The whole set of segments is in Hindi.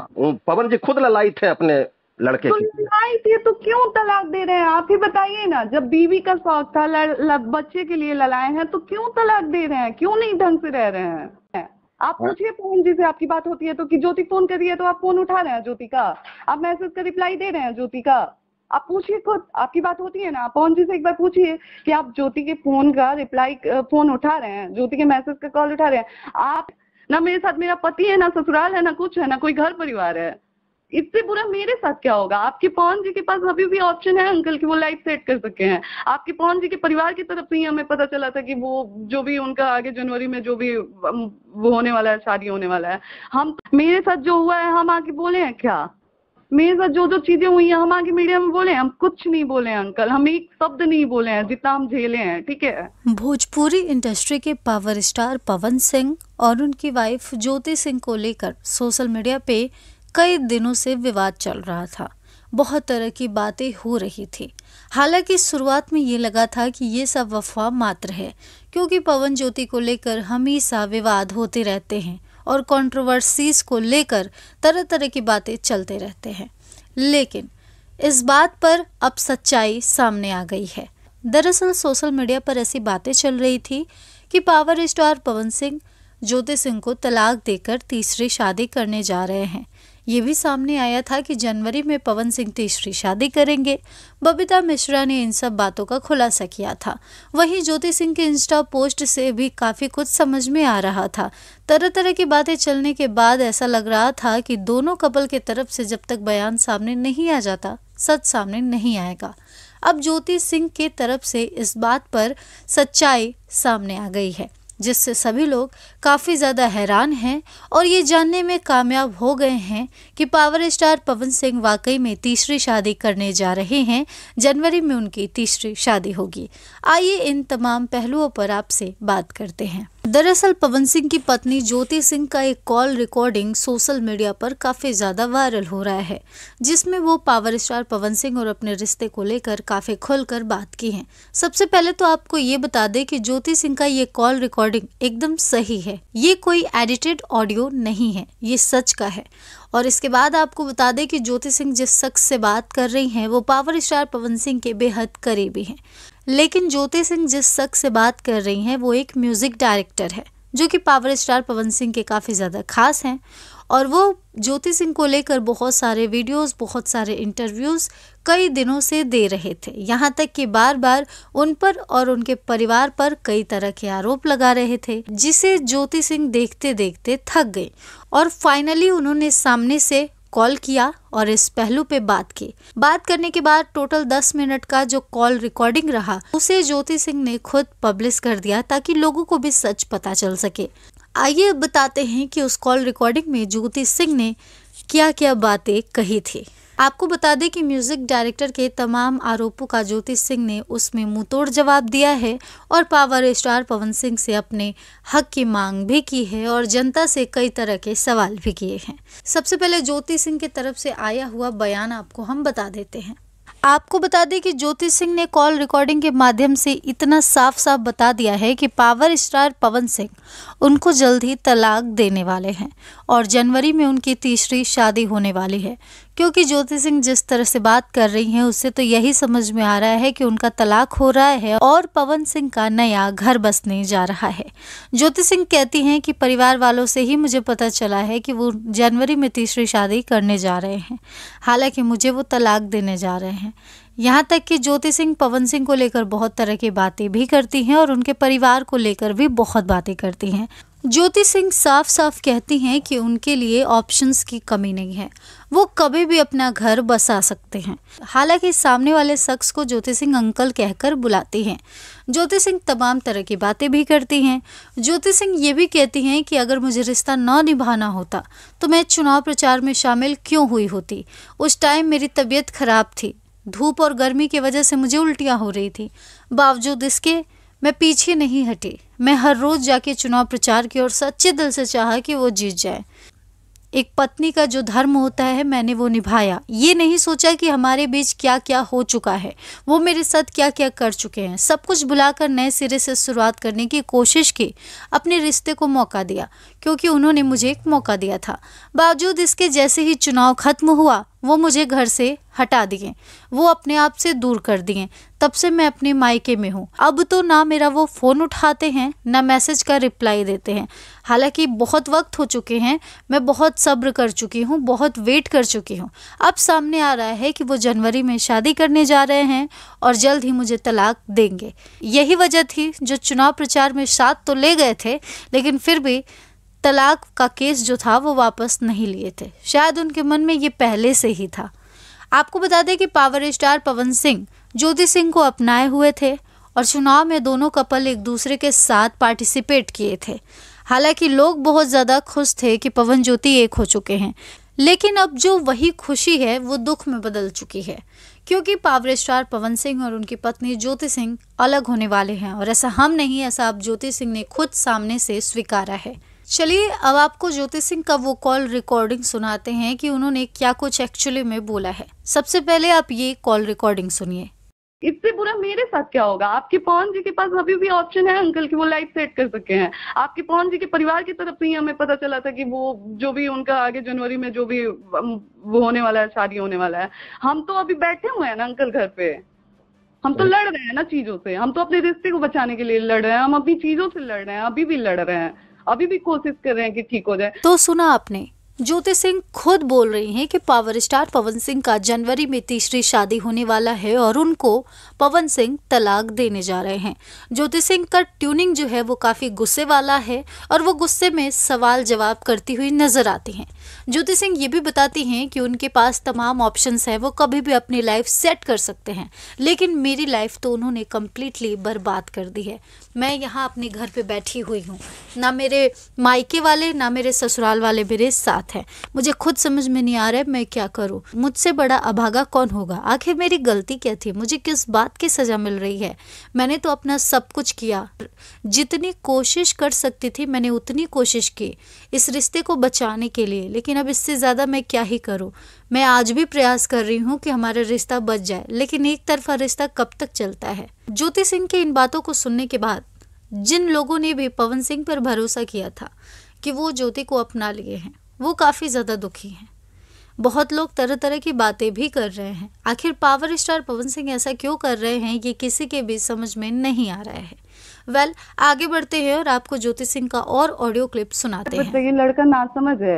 पवन जी खुद ललाई थे अपने लड़के तो ललाई थी तो क्यों तलाक दे रहे हैं आप ही बताइए ना जब बीवी का शौक था ल, ल, बच्चे के लिए ललाए हैं तो क्यों तलाक दे रहे हैं क्यों नहीं ढंग से रह रहे हैं आप हाँ। पूछिए पवन जी से आपकी बात होती है तो कि ज्योति फोन करिए है तो आप फोन उठा रहे हैं ज्योति का आप मैसेज का रिप्लाई दे रहे हैं ज्योति का आप पूछिए खुद आपकी बात होती है ना पवन जी से एक बार पूछिए कि आप ज्योति के फोन का रिप्लाई फोन उठा रहे हैं ज्योति के मैसेज का कॉल उठा रहे हैं आप ना मेरे साथ मेरा पति है ना ससुराल है ना कुछ है ना कोई घर परिवार है इससे बुरा मेरे साथ क्या होगा आपके पवन जी के पास अभी भी ऑप्शन है अंकल की वो लाइफ सेट कर सके हैं आपके पवन जी के परिवार की तरफ से ही हमें पता चला था कि वो जो भी उनका आगे जनवरी में जो भी वो होने वाला है शादी होने वाला है हम मेरे साथ जो हुआ है हम आके बोले हैं क्या मेरे साथ जो जो चीजें हुई हैं हम आगे मीडिया में बोले हम कुछ नहीं बोले अंकल हम एक शब्द नहीं बोले हैं जितना हम झेले हैं ठीक है भोजपुरी इंडस्ट्री के पावर स्टार पवन सिंह और उनकी वाइफ ज्योति सिंह को लेकर सोशल मीडिया पे कई दिनों से विवाद चल रहा था बहुत तरह की बातें हो रही थी हालांकि शुरुआत में ये लगा था कि ये सब अफवाह मात्र है क्योंकि पवन ज्योति को लेकर हमेशा विवाद होते रहते हैं और कंट्रोवर्सीज को लेकर तरह तरह की बातें चलते रहते हैं लेकिन इस बात पर अब सच्चाई सामने आ गई है दरअसल सोशल मीडिया पर ऐसी बातें चल रही थी कि पावर स्टार पवन सिंह ज्योति सिंह को तलाक देकर तीसरी शादी करने जा रहे हैं ये भी सामने आया था कि जनवरी में पवन सिंह तीसरी शादी करेंगे बबीता मिश्रा ने इन सब बातों का खुलासा किया था वहीं ज्योति सिंह के इंस्टा पोस्ट से भी काफ़ी कुछ समझ में आ रहा था तरह तरह की बातें चलने के बाद ऐसा लग रहा था कि दोनों कपल के तरफ से जब तक बयान सामने नहीं आ जाता सच सामने नहीं आएगा अब ज्योति सिंह के तरफ से इस बात पर सच्चाई सामने आ गई है जिससे सभी लोग काफ़ी ज़्यादा हैरान हैं और ये जानने में कामयाब हो गए हैं कि पावर स्टार पवन सिंह वाकई में तीसरी शादी करने जा रहे हैं जनवरी में उनकी तीसरी शादी होगी आइए इन तमाम पहलुओं पर आपसे बात करते हैं दरअसल पवन सिंह की पत्नी ज्योति सिंह का एक कॉल रिकॉर्डिंग सोशल मीडिया पर काफ़ी ज़्यादा वायरल हो रहा है जिसमें वो पावर स्टार पवन सिंह और अपने रिश्ते को लेकर काफ़ी खुलकर बात की हैं सबसे पहले तो आपको ये बता दें कि ज्योति सिंह का ये कॉल रिकॉर्डिंग एकदम सही है ये कोई एडिटेड ऑडियो नहीं है ये सच का है और इसके बाद आपको बता दें कि ज्योति सिंह जिस शख्स से बात कर रही हैं वो पावर स्टार पवन सिंह के बेहद करीबी हैं लेकिन ज्योति सिंह जिस शख्स से बात कर रही हैं वो एक म्यूज़िक डायरेक्टर है जो कि पावर स्टार पवन सिंह के काफ़ी ज़्यादा खास हैं और वो ज्योति सिंह को लेकर बहुत सारे वीडियोस बहुत सारे इंटरव्यूज़ कई दिनों से दे रहे थे यहाँ तक कि बार बार उन पर और उनके परिवार पर कई तरह के आरोप लगा रहे थे जिसे ज्योति सिंह देखते देखते थक गए और फाइनली उन्होंने सामने से कॉल किया और इस पहलू पे बात की बात करने के बाद टोटल 10 मिनट का जो कॉल रिकॉर्डिंग रहा उसे ज्योति सिंह ने खुद पब्लिश कर दिया ताकि लोगों को भी सच पता चल सके आइए बताते हैं कि उस कॉल रिकॉर्डिंग में ज्योति सिंह ने क्या क्या बातें कही थी आपको बता दें कि म्यूजिक डायरेक्टर के तमाम आरोपों का ज्योति सिंह ने उसमें मुंहतोड़ जवाब दिया है और पावर स्टार पवन सिंह से अपने हक की मांग भी की है और जनता से कई तरह के सवाल भी किए हैं सबसे पहले ज्योति सिंह की तरफ से आया हुआ बयान आपको हम बता देते हैं आपको बता दें कि ज्योति सिंह ने कॉल रिकॉर्डिंग के माध्यम से इतना साफ साफ बता दिया है कि पावर स्टार पवन सिंह उनको जल्द ही तलाक देने वाले हैं और जनवरी में उनकी तीसरी शादी होने वाली है क्योंकि ज्योति सिंह जिस तरह से बात कर रही हैं उससे तो यही समझ में आ रहा है कि उनका तलाक हो रहा है और पवन सिंह का नया घर बसने जा रहा है ज्योति सिंह कहती हैं कि परिवार वालों से ही मुझे पता चला है कि वो जनवरी में तीसरी शादी करने जा रहे हैं हालांकि मुझे वो तलाक देने जा रहे हैं यहाँ तक कि ज्योति सिंह पवन सिंह को लेकर बहुत तरह की बातें भी करती हैं और उनके परिवार को लेकर भी बहुत बातें करती हैं ज्योति सिंह साफ साफ कहती हैं कि उनके लिए ऑप्शंस की कमी नहीं है वो कभी भी अपना घर बसा सकते हैं हालांकि सामने वाले शख्स को ज्योति सिंह अंकल कहकर बुलाती हैं ज्योति सिंह तमाम तरह की बातें भी करती हैं ज्योति सिंह ये भी कहती हैं कि अगर मुझे रिश्ता न निभाना होता तो मैं चुनाव प्रचार में शामिल क्यों हुई होती उस टाइम मेरी तबीयत खराब थी धूप और गर्मी की वजह से मुझे उल्टियाँ हो रही थी बावजूद इसके मैं पीछे नहीं हटी मैं हर रोज जाके चुनाव प्रचार की और सच्चे दिल से चाहा कि वो जीत जाए एक पत्नी का जो धर्म होता है मैंने वो निभाया ये नहीं सोचा कि हमारे बीच क्या क्या हो चुका है वो मेरे साथ क्या क्या कर चुके हैं सब कुछ बुलाकर नए सिरे से शुरुआत करने की कोशिश की अपने रिश्ते को मौका दिया क्योंकि उन्होंने मुझे एक मौका दिया था बावजूद इसके जैसे ही चुनाव खत्म हुआ वो मुझे घर से हटा दिए वो अपने आप से दूर कर दिए तब से मैं अपने मायके में हूँ अब तो ना मेरा वो फ़ोन उठाते हैं ना मैसेज का रिप्लाई देते हैं हालांकि बहुत वक्त हो चुके हैं मैं बहुत सब्र कर चुकी हूँ बहुत वेट कर चुकी हूँ अब सामने आ रहा है कि वो जनवरी में शादी करने जा रहे हैं और जल्द ही मुझे तलाक देंगे यही वजह थी जो चुनाव प्रचार में साथ तो ले गए थे लेकिन फिर भी तलाक का केस जो था वो वापस नहीं लिए थे शायद उनके मन में ये पहले से ही था आपको बता दें कि पावर स्टार पवन सिंह ज्योति सिंह को अपनाए हुए थे और चुनाव में दोनों कपल एक दूसरे के साथ पार्टिसिपेट किए थे हालांकि लोग बहुत ज़्यादा खुश थे कि पवन ज्योति एक हो चुके हैं लेकिन अब जो वही खुशी है वो दुख में बदल चुकी है क्योंकि पावर स्टार पवन सिंह और उनकी पत्नी ज्योति सिंह अलग होने वाले हैं और ऐसा हम नहीं ऐसा अब ज्योति सिंह ने खुद सामने से स्वीकारा है चलिए अब आपको ज्योति सिंह का वो कॉल रिकॉर्डिंग सुनाते हैं कि उन्होंने क्या कुछ एक्चुअली में बोला है सबसे पहले आप ये कॉल रिकॉर्डिंग सुनिए इससे बुरा मेरे साथ क्या होगा आपके पवन जी के पास अभी भी ऑप्शन है अंकल की वो लाइफ सेट कर सके हैं आपके पवन जी के परिवार की तरफ से ही हमें पता चला था कि वो जो भी उनका आगे जनवरी में जो भी वो होने वाला है शादी होने वाला है हम तो अभी बैठे हुए हैं ना अंकल घर पे हम तो लड़ रहे हैं ना चीजों से हम तो अपने रिश्ते को बचाने के लिए लड़ रहे हैं हम अपनी चीजों से लड़ रहे हैं अभी भी लड़ रहे हैं अभी भी कोशिश कर रहे हैं कि ठीक हो जाए तो सुना आपने ज्योति सिंह खुद बोल रही हैं कि पावर स्टार पवन सिंह का जनवरी में तीसरी शादी होने वाला है और उनको पवन सिंह तलाक देने जा रहे हैं ज्योति सिंह का ट्यूनिंग जो है वो काफ़ी गुस्से वाला है और वो गुस्से में सवाल जवाब करती हुई नजर आती हैं ज्योति सिंह ये भी बताती हैं कि उनके पास तमाम ऑप्शंस हैं वो कभी भी अपनी लाइफ सेट कर सकते हैं लेकिन मेरी लाइफ तो उन्होंने कम्प्लीटली बर्बाद कर दी है मैं यहाँ अपने घर पर बैठी हुई हूँ ना मेरे मायके वाले ना मेरे ससुराल वाले मेरे साथ बात है मुझे खुद समझ में नहीं आ रहा है मैं क्या करूँ मुझसे बड़ा अभागा कौन होगा आखिर मेरी गलती क्या थी मुझे किस बात की सज़ा मिल रही है मैंने तो अपना सब कुछ किया जितनी कोशिश कर सकती थी मैंने उतनी कोशिश की इस रिश्ते को बचाने के लिए लेकिन अब इससे ज़्यादा मैं क्या ही करूँ मैं आज भी प्रयास कर रही हूँ कि हमारा रिश्ता बच जाए लेकिन एक तरफा रिश्ता कब तक चलता है ज्योति सिंह के इन बातों को सुनने के बाद जिन लोगों ने भी पवन सिंह पर भरोसा किया था कि वो ज्योति को अपना लिए हैं वो काफ़ी ज़्यादा दुखी हैं बहुत लोग तरह तरह की बातें भी कर रहे हैं आखिर पावर स्टार पवन सिंह ऐसा क्यों कर रहे हैं ये किसी के भी समझ में नहीं आ रहा है वेल well, आगे बढ़ते हैं और आपको ज्योति सिंह का और ऑडियो क्लिप सुनाते हैं ये लड़का ना समझ है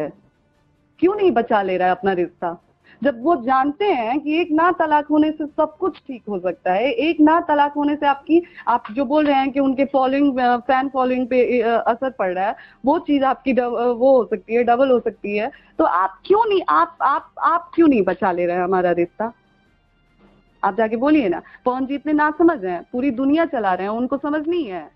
क्यों नहीं बचा ले रहा है अपना रिश्ता जब वो जानते हैं कि एक ना तलाक होने से सब कुछ ठीक हो सकता है एक ना तलाक होने से आपकी आप जो बोल रहे हैं कि उनके फॉलोइंग फैन फॉलोइंग पे असर पड़ रहा है वो चीज आपकी वो हो सकती है डबल हो सकती है तो आप क्यों नहीं आप आप आप क्यों नहीं बचा ले रहे हैं हमारा रिश्ता आप जाके बोलिए ना पवन जी इतने ना समझ रहे हैं पूरी दुनिया चला रहे हैं उनको समझ नहीं है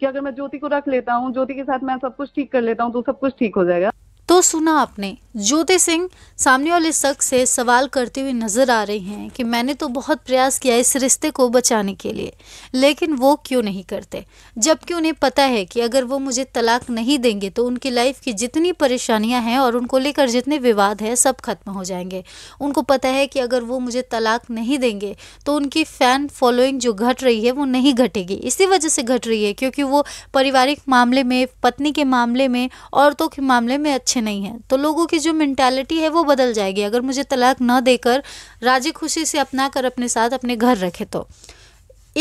कि अगर मैं ज्योति को रख लेता हूँ ज्योति के साथ मैं सब कुछ ठीक कर लेता हूँ तो सब कुछ ठीक हो जाएगा तो सुना आपने ज्योति सिंह सामने वाले शख्स से सवाल करते हुए नज़र आ रही हैं कि मैंने तो बहुत प्रयास किया इस रिश्ते को बचाने के लिए लेकिन वो क्यों नहीं करते जबकि उन्हें पता है कि अगर वो मुझे तलाक नहीं देंगे तो उनकी लाइफ की जितनी परेशानियां हैं और उनको लेकर जितने विवाद हैं सब खत्म हो जाएंगे उनको पता है कि अगर वो मुझे तलाक नहीं देंगे तो उनकी फ़ैन फॉलोइंग जो घट रही है वो नहीं घटेगी इसी वजह से घट रही है क्योंकि वो पारिवारिक मामले में पत्नी के मामले में औरतों के मामले में अच्छे नहीं हैं तो लोगों की जो मैंटेलिटी है वो बदल जाएगी अगर मुझे तलाक न देकर राजी खुशी से अपना कर अपने साथ अपने घर रखे तो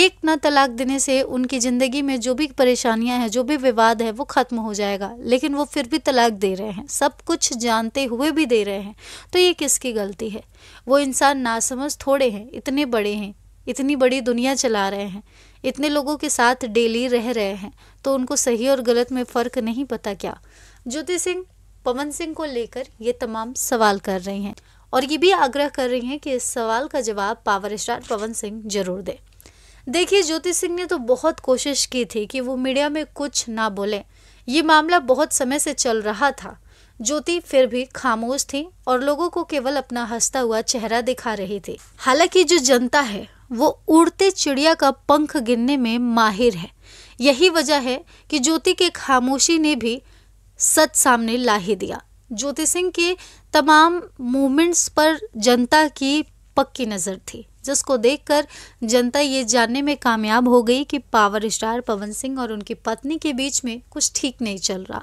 एक न तलाक देने से उनकी ज़िंदगी में जो भी परेशानियां हैं जो भी विवाद है वो ख़त्म हो जाएगा लेकिन वो फिर भी तलाक दे रहे हैं सब कुछ जानते हुए भी दे रहे हैं तो ये किसकी गलती है वो इंसान नासमझ थोड़े हैं इतने बड़े हैं इतनी बड़ी दुनिया चला रहे हैं इतने लोगों के साथ डेली रह रहे हैं तो उनको सही और गलत में फ़र्क नहीं पता क्या ज्योति सिंह पवन सिंह को लेकर ये तमाम सवाल कर रहे हैं और ये भी आग्रह कर रही हैं कि इस सवाल का जवाब पावर स्टार पवन सिंह जरूर दे देखिए ज्योति सिंह ने तो बहुत कोशिश की थी कि वो मीडिया में कुछ ना बोले ये मामला बहुत समय से चल रहा था ज्योति फिर भी खामोश थी और लोगों को केवल अपना हंसता हुआ चेहरा दिखा रही थी हालांकि जो जनता है वो उड़ते चिड़िया का पंख गिनने में माहिर है यही वजह है कि ज्योति के खामोशी ने भी सच सामने ला ही दिया ज्योति सिंह के तमाम मूवमेंट्स पर जनता की पक्की नज़र थी जिसको देखकर जनता ये जानने में कामयाब हो गई कि पावर स्टार पवन सिंह और उनकी पत्नी के बीच में कुछ ठीक नहीं चल रहा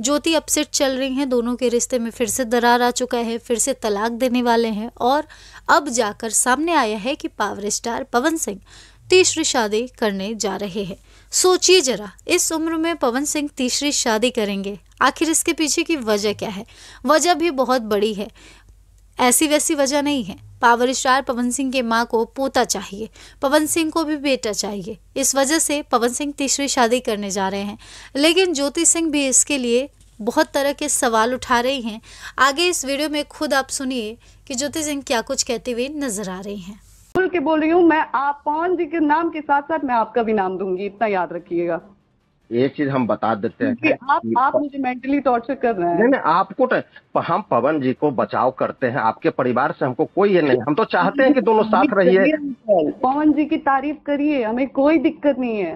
ज्योति अपसेट चल रही हैं दोनों के रिश्ते में फिर से दरार आ चुका है फिर से तलाक देने वाले हैं और अब जाकर सामने आया है कि पावर स्टार पवन सिंह तीसरी शादी करने जा रहे हैं सोचिए जरा इस उम्र में पवन सिंह तीसरी शादी करेंगे आखिर इसके पीछे की वजह क्या है वजह भी बहुत बड़ी है ऐसी वैसी वजह नहीं है पावर स्टार पवन सिंह के माँ को पोता चाहिए पवन सिंह को भी बेटा चाहिए इस वजह से पवन सिंह तीसरी शादी करने जा रहे हैं लेकिन ज्योति सिंह भी इसके लिए बहुत तरह के सवाल उठा रही हैं आगे इस वीडियो में खुद आप सुनिए कि ज्योति सिंह क्या कुछ कहते हुए नजर आ रही हैं खुल के बोल रही हूँ मैं आप पवन जी के नाम के साथ साथ मैं आपका भी नाम दूंगी इतना याद रखिएगा ये चीज हम बता देते हैं कि आप आप मुझे मेंटली टॉर्चर कर रहे हैं नहीं नहीं आपको तो, हम पवन जी को बचाव करते हैं आपके परिवार से हमको कोई ये नहीं हम तो चाहते हैं कि दोनों साथ रहिए पवन जी की तारीफ करिए हमें कोई दिक्कत नहीं है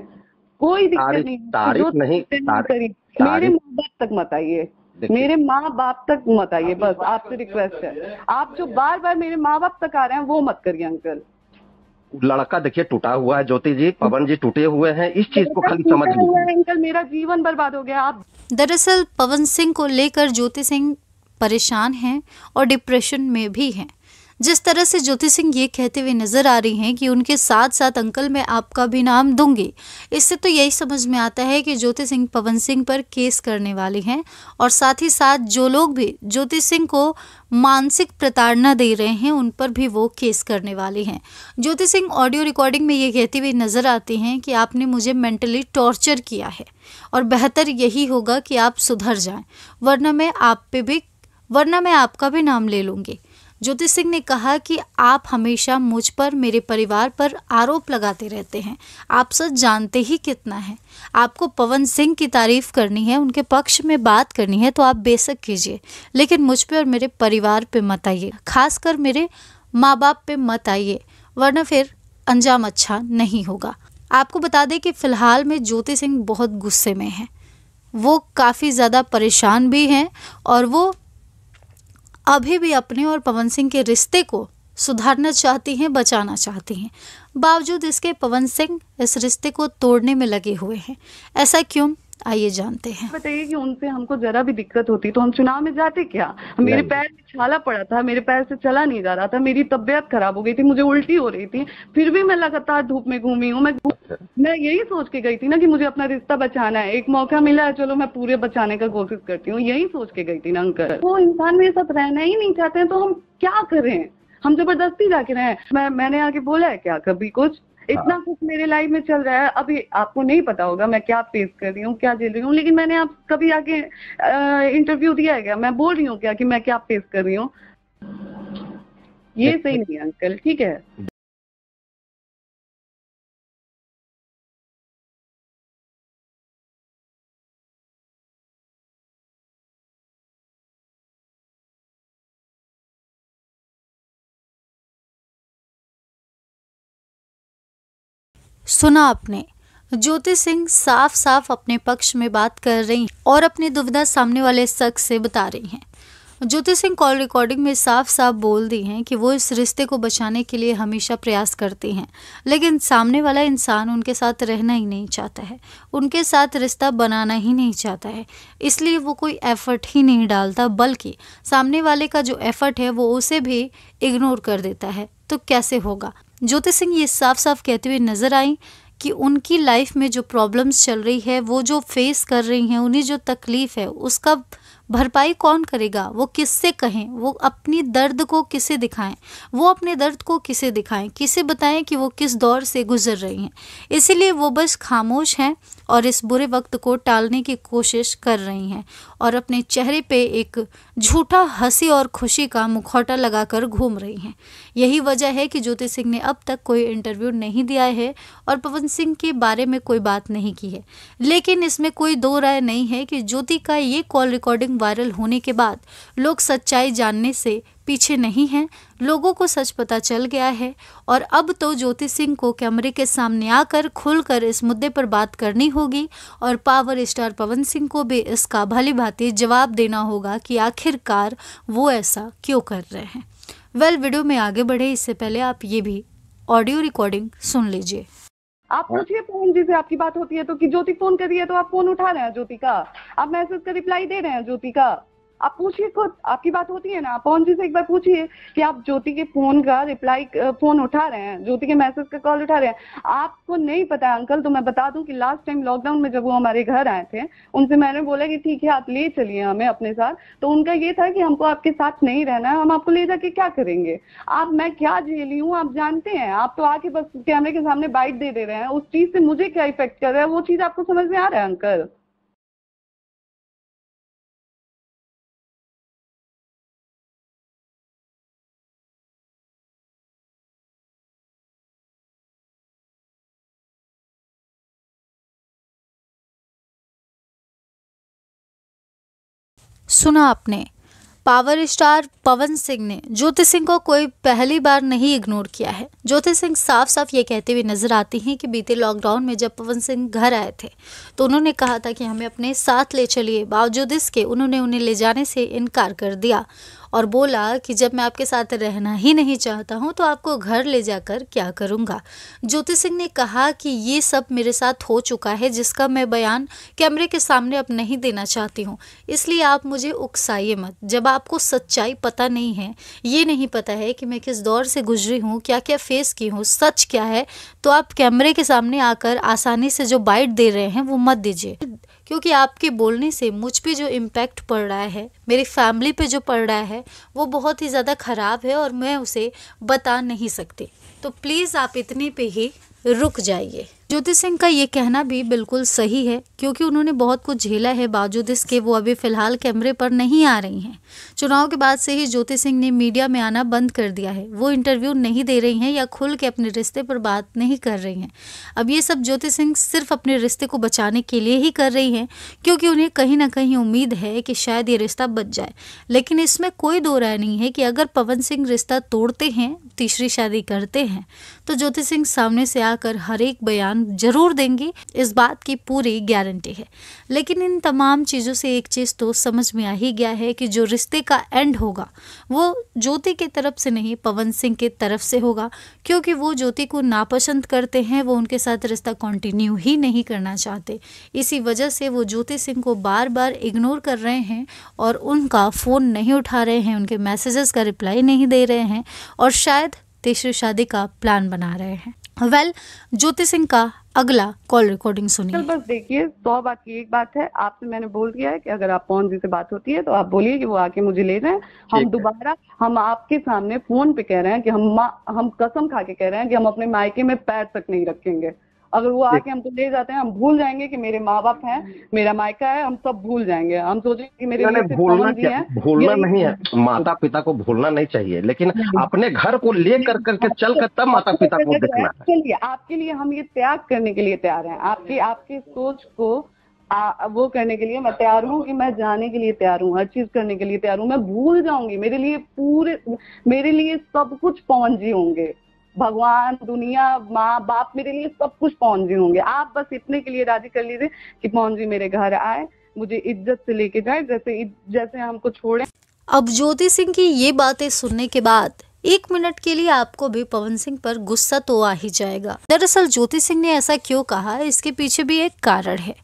कोई दिक्कत नहीं तारीफ नहीं मेरे माँ बाप तक मत आइए मेरे माँ बाप तक मत आइए बस आपसे रिक्वेस्ट है आप जो बार बार मेरे माँ बाप तक आ रहे हैं वो मत करिए अंकल लड़का देखिए टूटा हुआ है ज्योति जी पवन जी टूटे हुए हैं इस चीज को खाली समझ अंकल मेरा जीवन बर्बाद हो गया आप दरअसल पवन सिंह को लेकर ज्योति सिंह परेशान हैं और डिप्रेशन में भी हैं जिस तरह से ज्योति सिंह ये कहते हुए नजर आ रही हैं कि उनके साथ साथ अंकल मैं आपका भी नाम दूंगी इससे तो यही समझ में आता है कि ज्योति सिंह पवन सिंह पर केस करने वाले हैं और साथ ही साथ जो लोग भी ज्योति सिंह को मानसिक प्रताड़ना दे रहे हैं उन पर भी वो केस करने वाले हैं ज्योति सिंह ऑडियो रिकॉर्डिंग में ये कहती हुई नजर आती हैं कि आपने मुझे मेंटली टॉर्चर किया है और बेहतर यही होगा कि आप सुधर जाएं वरना मैं आप पे भी वरना मैं आपका भी नाम ले लूँगी ज्योति सिंह ने कहा कि आप हमेशा मुझ पर मेरे परिवार पर आरोप लगाते रहते हैं आप सच जानते ही कितना है आपको पवन सिंह की तारीफ करनी है उनके पक्ष में बात करनी है तो आप बेशक कीजिए लेकिन मुझ पर और मेरे परिवार पे मत आइए खासकर मेरे माँ बाप पे मत आइए वरना फिर अंजाम अच्छा नहीं होगा आपको बता दें कि फ़िलहाल में ज्योति सिंह बहुत गुस्से में हैं वो काफ़ी ज़्यादा परेशान भी हैं और वो अभी भी अपने और पवन सिंह के रिश्ते को सुधारना चाहती हैं बचाना चाहती हैं बावजूद इसके पवन सिंह इस रिश्ते को तोड़ने में लगे हुए हैं ऐसा क्यों आइए जानते हैं बताइए कि उनसे हमको जरा भी दिक्कत होती तो हम चुनाव में जाते क्या मेरे पैर में छाला पड़ा था मेरे पैर से चला नहीं जा रहा था मेरी तबीयत खराब हो गई थी मुझे उल्टी हो रही थी फिर भी मैं लगातार धूप में घूमी हूँ मैं अच्छा। मैं यही सोच के गई थी ना कि मुझे अपना रिश्ता बचाना है एक मौका मिला है चलो मैं पूरे बचाने का कोशिश करती हूँ यही सोच के गई थी ना अंकल वो इंसान मेरे साथ रहना ही नहीं चाहते हैं तो हम क्या करें हम जबरदस्ती जाके रहे हैं मैं मैंने आके बोला है क्या कभी कुछ इतना हाँ। कुछ मेरे लाइफ में चल रहा है अभी आपको नहीं पता होगा मैं क्या फेस कर रही हूँ क्या झेल रही हूँ लेकिन मैंने आप कभी आके इंटरव्यू दिया है क्या मैं बोल रही हूँ क्या कि मैं क्या फेस कर रही हूँ ये सही नहीं अंकल ठीक है सुना आपने ज्योति सिंह साफ साफ अपने पक्ष में बात कर रही और अपनी दुविधा सामने वाले शख्स से बता रही हैं ज्योति सिंह कॉल रिकॉर्डिंग में साफ साफ बोल दी हैं कि वो इस रिश्ते को बचाने के लिए हमेशा प्रयास करती हैं लेकिन सामने वाला इंसान उनके साथ रहना ही नहीं चाहता है उनके साथ रिश्ता बनाना ही नहीं चाहता है इसलिए वो कोई एफर्ट ही नहीं डालता बल्कि सामने वाले का जो एफर्ट है वो उसे भी इग्नोर कर देता है तो कैसे होगा ज्योति सिंह ये साफ साफ कहते हुए नज़र आई कि उनकी लाइफ में जो प्रॉब्लम्स चल रही है वो जो फेस कर रही हैं उन्हें जो तकलीफ़ है उसका भरपाई कौन करेगा वो किससे कहें वो अपनी दर्द को किसे दिखाएं वो अपने दर्द को किसे दिखाएं किसे बताएं कि वो किस दौर से गुजर रही हैं इसीलिए वो बस खामोश हैं और इस बुरे वक्त को टालने की कोशिश कर रही हैं और अपने चेहरे पे एक झूठा हंसी और खुशी का मुखौटा लगाकर घूम रही हैं यही वजह है कि ज्योति सिंह ने अब तक कोई इंटरव्यू नहीं दिया है और पवन सिंह के बारे में कोई बात नहीं की है लेकिन इसमें कोई दो राय नहीं है कि ज्योति का ये कॉल रिकॉर्डिंग वायरल होने के बाद लोग सच्चाई जानने से पीछे नहीं हैं लोगों को सच पता चल गया है और अब तो ज्योति सिंह को कैमरे के सामने आकर खुलकर इस मुद्दे पर बात करनी होगी और पावर स्टार पवन सिंह को भी इसका भली भांति जवाब देना होगा कि आखिरकार वो ऐसा क्यों कर रहे हैं वेल वीडियो में आगे बढ़े इससे पहले आप ये भी ऑडियो रिकॉर्डिंग सुन लीजिए आप हाँ। पूछिए फोन जिसे आपकी बात होती है तो कि ज्योति फोन करिए है तो आप फोन उठा रहे हैं ज्योति का आप मैसेज का रिप्लाई दे रहे हैं ज्योति का आप पूछिए खुद आपकी बात होती है ना पवन जी से एक बार पूछिए कि आप ज्योति के फोन का रिप्लाई फोन उठा रहे हैं ज्योति के मैसेज का कॉल उठा रहे हैं आपको नहीं पता है अंकल तो मैं बता दूं कि लास्ट टाइम लॉकडाउन में जब वो हमारे घर आए थे उनसे मैंने बोला कि ठीक है आप ले चलिए हमें अपने साथ तो उनका ये था कि हमको आपके साथ नहीं रहना है हम आपको ले जाके क्या करेंगे आप मैं क्या झेली हूँ आप जानते हैं आप तो आके बस कैमरे के सामने बाइट दे दे रहे हैं उस चीज से मुझे क्या इफेक्ट कर रहा है वो चीज आपको समझ में आ रहा है अंकल सुना आपने पावर स्टार पवन सिंह ने ज्योति सिंह को कोई पहली बार नहीं इग्नोर किया है ज्योति सिंह साफ साफ ये कहते हुए नजर आती हैं कि बीते लॉकडाउन में जब पवन सिंह घर आए थे तो उन्होंने कहा था कि हमें अपने साथ ले चलिए बावजूद इसके उन्होंने उन्हें ले जाने से इनकार कर दिया और बोला कि जब मैं आपके साथ रहना ही नहीं चाहता हूँ तो आपको घर ले जाकर क्या करूँगा ज्योति सिंह ने कहा कि ये सब मेरे साथ हो चुका है जिसका मैं बयान कैमरे के सामने अब नहीं देना चाहती हूँ इसलिए आप मुझे उकसाइए मत जब आपको सच्चाई पता नहीं है ये नहीं पता है कि मैं किस दौर से गुजरी हूँ क्या क्या फेस की हूँ सच क्या है तो आप कैमरे के सामने आकर आसानी से जो बाइट दे रहे हैं वो मत दीजिए क्योंकि आपके बोलने से मुझ पर जो इम्पैक्ट पड़ रहा है मेरी फैमिली पे जो पड़ रहा है वो बहुत ही ज़्यादा ख़राब है और मैं उसे बता नहीं सकती तो प्लीज़ आप इतने पे ही रुक जाइए ज्योति सिंह का ये कहना भी बिल्कुल सही है क्योंकि उन्होंने बहुत कुछ झेला है बावजूद इसके वो अभी फिलहाल कैमरे पर नहीं आ रही हैं चुनाव के बाद से ही ज्योति सिंह ने मीडिया में आना बंद कर दिया है वो इंटरव्यू नहीं दे रही हैं या खुल के अपने रिश्ते पर बात नहीं कर रही हैं अब ये सब ज्योति सिंह सिर्फ अपने रिश्ते को बचाने के लिए ही कर रही हैं क्योंकि उन्हें कहीं ना कहीं उम्मीद है कि शायद ये रिश्ता बच जाए लेकिन इसमें कोई दो राय नहीं है कि अगर पवन सिंह रिश्ता तोड़ते हैं तीसरी शादी करते हैं तो ज्योति सिंह सामने से आकर हर एक बयान ज़रूर देंगे इस बात की पूरी गारंटी है लेकिन इन तमाम चीज़ों से एक चीज़ तो समझ में आ ही गया है कि जो रिश्ते का एंड होगा वो ज्योति के तरफ से नहीं पवन सिंह के तरफ से होगा क्योंकि वो ज्योति को नापसंद करते हैं वो उनके साथ रिश्ता कंटिन्यू ही नहीं करना चाहते इसी वजह से वो ज्योति सिंह को बार बार इग्नोर कर रहे हैं और उनका फ़ोन नहीं उठा रहे हैं उनके मैसेजेस का रिप्लाई नहीं दे रहे हैं और शायद तीसरी शादी का प्लान बना रहे हैं वेल ज्योति सिंह का अगला कॉल रिकॉर्डिंग सुनिए बस देखिए सौ बात की एक बात है आपसे मैंने बोल दिया है कि अगर आप पवन जी से बात होती है तो आप बोलिए कि वो आके मुझे ले जाए हम दोबारा हम आपके सामने फोन पे कह रहे हैं कि हम हम कसम खा के कह रहे हैं कि हम अपने मायके में पैर तक नहीं रखेंगे अगर वो आके हमको ले जाते हैं हम भूल जाएंगे कि मेरे माँ बाप हैं मेरा मायका है हम सब भूल जाएंगे हम सोचेंगे कि मेरे नहीं, भूलना क्या भूलना नहीं है माता पिता को भूलना नहीं चाहिए लेकिन अपने घर को ले कर करके चल कर तब माता पिता को चलिए आपके लिए आपके लिए हम ये त्याग करने के लिए तैयार हैं आपकी आपकी सोच को आ, वो करने के लिए मैं तैयार हूँ कि मैं जाने के लिए तैयार हूँ हर चीज करने के लिए तैयार हूँ मैं भूल जाऊंगी मेरे लिए पूरे मेरे लिए सब कुछ पहुंची होंगे भगवान दुनिया माँ बाप मेरे लिए सब कुछ पहुंच जी होंगे आप बस इतने के लिए राजी कर लीजिए कि पहुंच जी मेरे घर आए मुझे इज्जत से लेके जाए जैसे जैसे हमको छोड़े अब ज्योति सिंह की ये बातें सुनने के बाद एक मिनट के लिए आपको भी पवन सिंह पर गुस्सा तो आ ही जाएगा दरअसल ज्योति सिंह ने ऐसा क्यों कहा इसके पीछे भी एक कारण है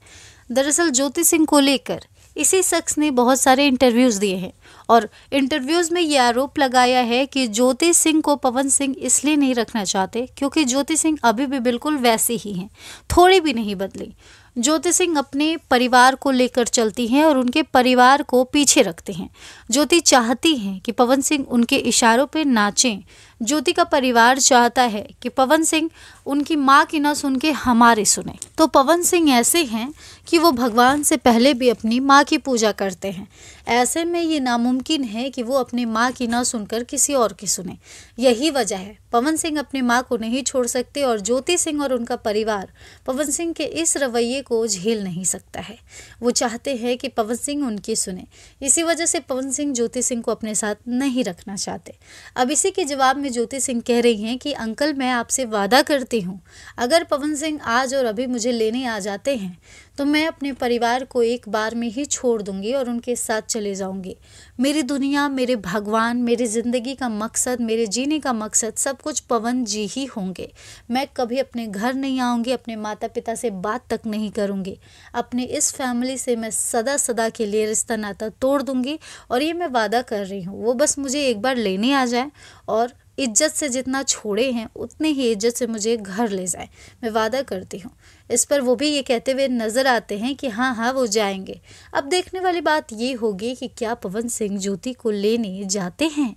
दरअसल ज्योति सिंह को लेकर इसी शख्स ने बहुत सारे इंटरव्यूज़ दिए हैं और इंटरव्यूज़ में यह आरोप लगाया है कि ज्योति सिंह को पवन सिंह इसलिए नहीं रखना चाहते क्योंकि ज्योति सिंह अभी भी बिल्कुल वैसे ही हैं थोड़ी भी नहीं बदली ज्योति सिंह अपने परिवार को लेकर चलती हैं और उनके परिवार को पीछे रखते हैं ज्योति चाहती हैं कि पवन सिंह उनके इशारों पर नाचें ज्योति का परिवार चाहता है कि पवन सिंह उनकी माँ की ना सुन के हमारे सुने तो पवन सिंह ऐसे हैं कि वो भगवान से पहले भी अपनी माँ की पूजा करते हैं ऐसे में ये नामुमकिन है कि वो अपनी माँ की ना सुनकर किसी और की सुने यही वजह है पवन सिंह अपनी माँ को नहीं छोड़ सकते और ज्योति सिंह और उनका परिवार पवन सिंह के इस रवैये को झेल नहीं सकता है वो चाहते हैं कि पवन सिंह उनकी सुने इसी वजह से पवन सिंह ज्योति सिंह को अपने साथ नहीं रखना चाहते अब इसी के जवाब में में ज्योति सिंह कह रही हैं कि अंकल मैं आपसे वादा करती हूँ अगर पवन सिंह आज और अभी मुझे लेने आ जाते हैं तो मैं अपने परिवार को एक बार में ही छोड़ दूंगी और उनके साथ चले जाऊंगी मेरी दुनिया मेरे भगवान मेरी ज़िंदगी का मकसद मेरे जीने का मकसद सब कुछ पवन जी ही होंगे मैं कभी अपने घर नहीं आऊंगी अपने माता पिता से बात तक नहीं करूंगी अपने इस फैमिली से मैं सदा सदा के लिए रिश्ता नाता तोड़ दूंगी और ये मैं वादा कर रही हूँ वो बस मुझे एक बार लेने आ जाए और इज्जत से जितना छोड़े हैं उतने ही इज्जत से मुझे घर ले जाएं मैं वादा करती हूँ इस पर वो भी ये कहते हुए नज़र आते हैं कि हाँ हाँ वो जाएंगे अब देखने वाली बात ये होगी कि क्या पवन सिंह ज्योति को लेने जाते हैं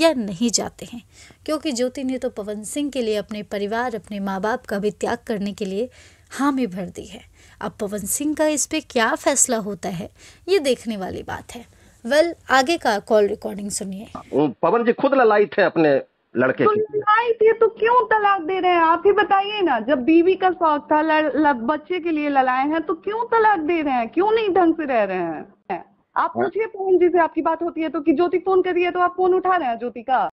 या नहीं जाते हैं क्योंकि ज्योति ने तो पवन सिंह के लिए अपने परिवार अपने माँ बाप का भी त्याग करने के लिए हामी भर दी है अब पवन सिंह का इस पर क्या फैसला होता है ये देखने वाली बात है वेल well, आगे का कॉल रिकॉर्डिंग सुनिए पवन जी खुद ललाई थे अपने लड़के सुनवाई तो थी तो क्यों तलाक दे रहे हैं आप ही बताइए ना जब बीवी का शौक था बच्चे के लिए ललाए हैं तो क्यों तलाक दे रहे हैं क्यों नहीं ढंग से रह रहे हैं आप हाँ। पूछिए फोन जी से आपकी बात होती है तो कि ज्योति फोन करिए तो आप फोन उठा रहे हैं ज्योति का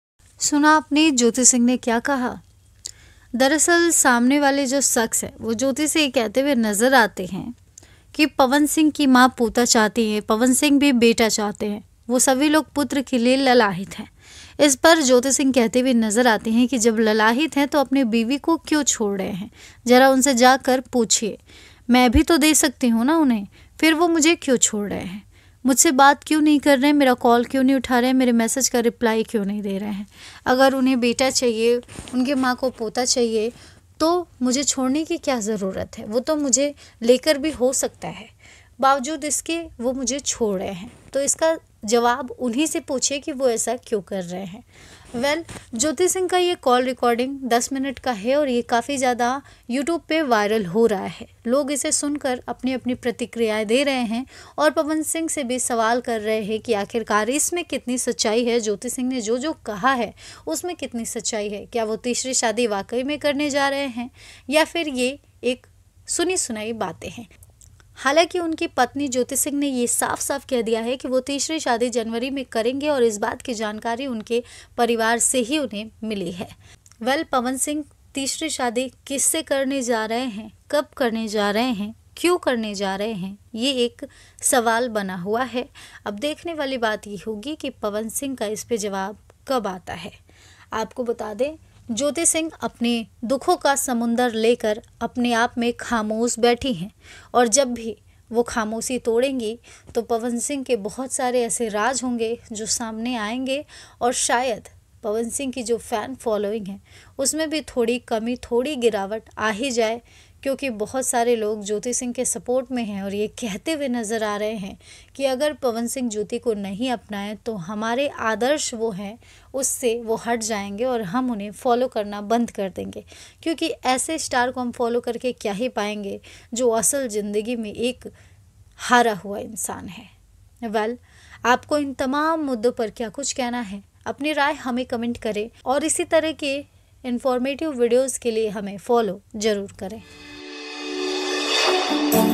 सुना आपने ज्योति सिंह ने क्या कहा दरअसल सामने वाले जो शख्स है वो ज्योति से कहते हुए नजर आते हैं कि पवन सिंह की माँ पोता चाहती है पवन सिंह भी बेटा चाहते हैं वो सभी लोग पुत्र के लिए ललाहित हैं इस पर ज्योति सिंह कहते हुए नजर आते हैं कि जब ललाहित हैं तो अपने बीवी को क्यों छोड़ रहे हैं जरा उनसे जाकर पूछिए मैं भी तो दे सकती हूँ ना उन्हें फिर वो मुझे क्यों छोड़ रहे हैं मुझसे बात क्यों नहीं कर रहे हैं मेरा कॉल क्यों नहीं उठा रहे हैं मेरे मैसेज का रिप्लाई क्यों नहीं दे रहे हैं अगर उन्हें बेटा चाहिए उनके माँ को पोता चाहिए तो मुझे छोड़ने की क्या ज़रूरत है वो तो मुझे लेकर भी हो सकता है बावजूद इसके वो मुझे छोड़ रहे हैं तो इसका जवाब उन्हीं से पूछिए कि वो ऐसा क्यों कर रहे हैं वेल well, ज्योति सिंह का ये कॉल रिकॉर्डिंग दस मिनट का है और ये काफ़ी ज़्यादा यूट्यूब पे वायरल हो रहा है लोग इसे सुनकर अपनी अपनी प्रतिक्रियाएं दे रहे हैं और पवन सिंह से भी सवाल कर रहे हैं कि आखिरकार इसमें कितनी सच्चाई है ज्योति सिंह ने जो जो कहा है उसमें कितनी सच्चाई है क्या वो तीसरी शादी वाकई में करने जा रहे हैं या फिर ये एक सुनी सुनाई बातें हैं हालांकि उनकी पत्नी ज्योति सिंह ने ये साफ साफ कह दिया है कि वो तीसरी शादी जनवरी में करेंगे और इस बात की जानकारी उनके परिवार से ही उन्हें मिली है वेल पवन सिंह तीसरी शादी किससे करने जा रहे हैं कब करने जा रहे हैं क्यों करने जा रहे हैं ये एक सवाल बना हुआ है अब देखने वाली बात ये होगी कि पवन सिंह का इस पे जवाब कब आता है आपको बता दें ज्योति सिंह अपने दुखों का समुंदर लेकर अपने आप में खामोश बैठी हैं और जब भी वो खामोशी तोड़ेंगी तो पवन सिंह के बहुत सारे ऐसे राज होंगे जो सामने आएंगे और शायद पवन सिंह की जो फ़ैन फॉलोइंग है उसमें भी थोड़ी कमी थोड़ी गिरावट आ ही जाए क्योंकि बहुत सारे लोग ज्योति सिंह के सपोर्ट में हैं और ये कहते हुए नज़र आ रहे हैं कि अगर पवन सिंह ज्योति को नहीं अपनाएं तो हमारे आदर्श वो हैं उससे वो हट जाएंगे और हम उन्हें फॉलो करना बंद कर देंगे क्योंकि ऐसे स्टार को हम फॉलो करके क्या ही पाएंगे जो असल ज़िंदगी में एक हारा हुआ इंसान है वेल आपको इन तमाम मुद्दों पर क्या कुछ कहना है अपनी राय हमें कमेंट करें और इसी तरह के इन्फॉर्मेटिव वीडियोस के लिए हमें फॉलो ज़रूर करें 我。